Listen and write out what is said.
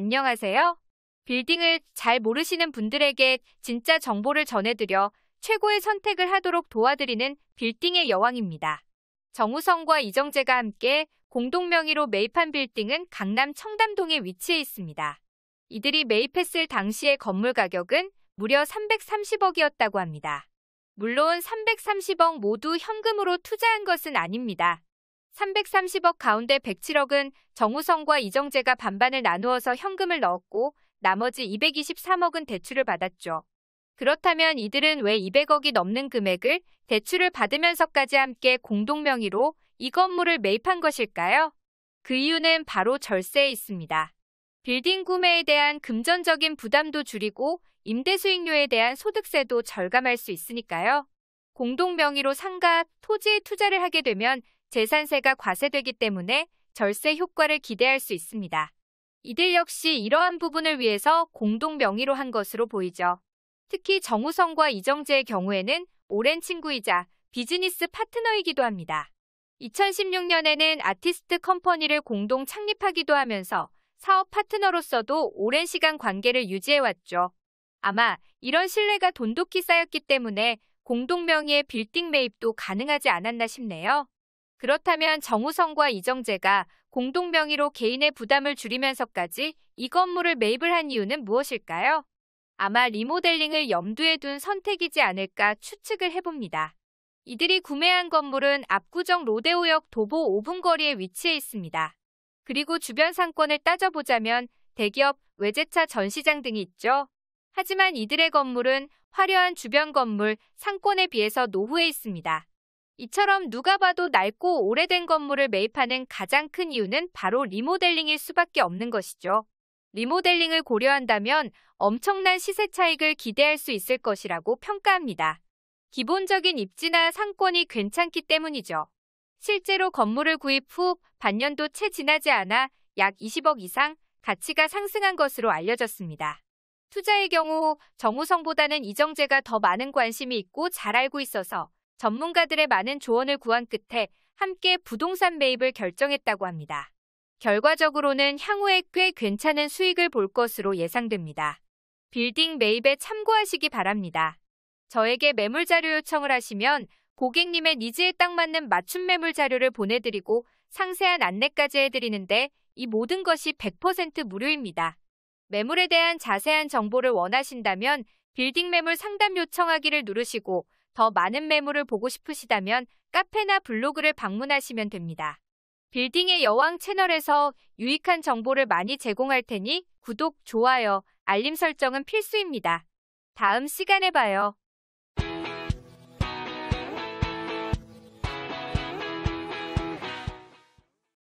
안녕하세요. 빌딩을 잘 모르시는 분들에게 진짜 정보를 전해드려 최고의 선택을 하도록 도와드리는 빌딩의 여왕입니다. 정우성과 이정재가 함께 공동 명의로 매입한 빌딩은 강남 청담동에 위치해 있습니다. 이들이 매입했을 당시의 건물 가격은 무려 330억이었다고 합니다. 물론 330억 모두 현금으로 투자한 것은 아닙니다. 330억 가운데 107억은 정우성과 이정재가 반반을 나누어서 현금을 넣었고 나머지 223억은 대출을 받았죠. 그렇다면 이들은 왜 200억이 넘는 금액을 대출을 받으면서까지 함께 공동명의로 이 건물을 매입한 것일까요? 그 이유는 바로 절세에 있습니다. 빌딩 구매에 대한 금전적인 부담도 줄이고 임대 수익료에 대한 소득세도 절감할 수 있으니까요. 공동 명의로 상가, 토지에 투자를 하게 되면 재산세가 과세되기 때문에 절세 효과를 기대할 수 있습니다. 이들 역시 이러한 부분을 위해서 공동 명의로 한 것으로 보이죠. 특히 정우성과 이정재의 경우에는 오랜 친구이자 비즈니스 파트너이기도 합니다. 2016년에는 아티스트 컴퍼니를 공동 창립하기도 하면서 사업 파트너로서도 오랜 시간 관계를 유지해왔죠. 아마 이런 신뢰가 돈독히 쌓였기 때문에 공동 명의의 빌딩 매입도 가능하지 않았나 싶네요. 그렇다면 정우성과 이정재가 공동 명의로 개인의 부담을 줄이면서까지 이 건물을 매입을 한 이유는 무엇일까요? 아마 리모델링을 염두에 둔 선택이지 않을까 추측을 해봅니다. 이들이 구매한 건물은 압구정 로데오역 도보 5분 거리에 위치해 있습니다. 그리고 주변 상권을 따져보자면 대기업, 외제차 전시장 등이 있죠. 하지만 이들의 건물은 화려한 주변 건물, 상권에 비해서 노후해 있습니다. 이처럼 누가 봐도 낡고 오래된 건물을 매입하는 가장 큰 이유는 바로 리모델링일 수밖에 없는 것이죠. 리모델링을 고려한다면 엄청난 시세 차익을 기대할 수 있을 것이라고 평가합니다. 기본적인 입지나 상권이 괜찮기 때문이죠. 실제로 건물을 구입 후 반년도 채 지나지 않아 약 20억 이상 가치가 상승한 것으로 알려졌습니다. 투자의 경우 정우성보다는 이정재가 더 많은 관심이 있고 잘 알고 있어서 전문가들의 많은 조언을 구한 끝에 함께 부동산 매입을 결정했다고 합니다. 결과적으로는 향후에 꽤 괜찮은 수익을 볼 것으로 예상됩니다. 빌딩 매입에 참고하시기 바랍니다. 저에게 매물 자료 요청을 하시면 고객님의 니즈에 딱 맞는 맞춤 매물 자료를 보내드리고 상세한 안내까지 해드리는데 이 모든 것이 100% 무료입니다. 매물에 대한 자세한 정보를 원하신다면 빌딩 매물 상담 요청하기를 누르시고 더 많은 매물을 보고 싶으시다면 카페나 블로그를 방문하시면 됩니다. 빌딩의 여왕 채널에서 유익한 정보를 많이 제공할 테니 구독, 좋아요, 알림 설정은 필수입니다. 다음 시간에 봐요.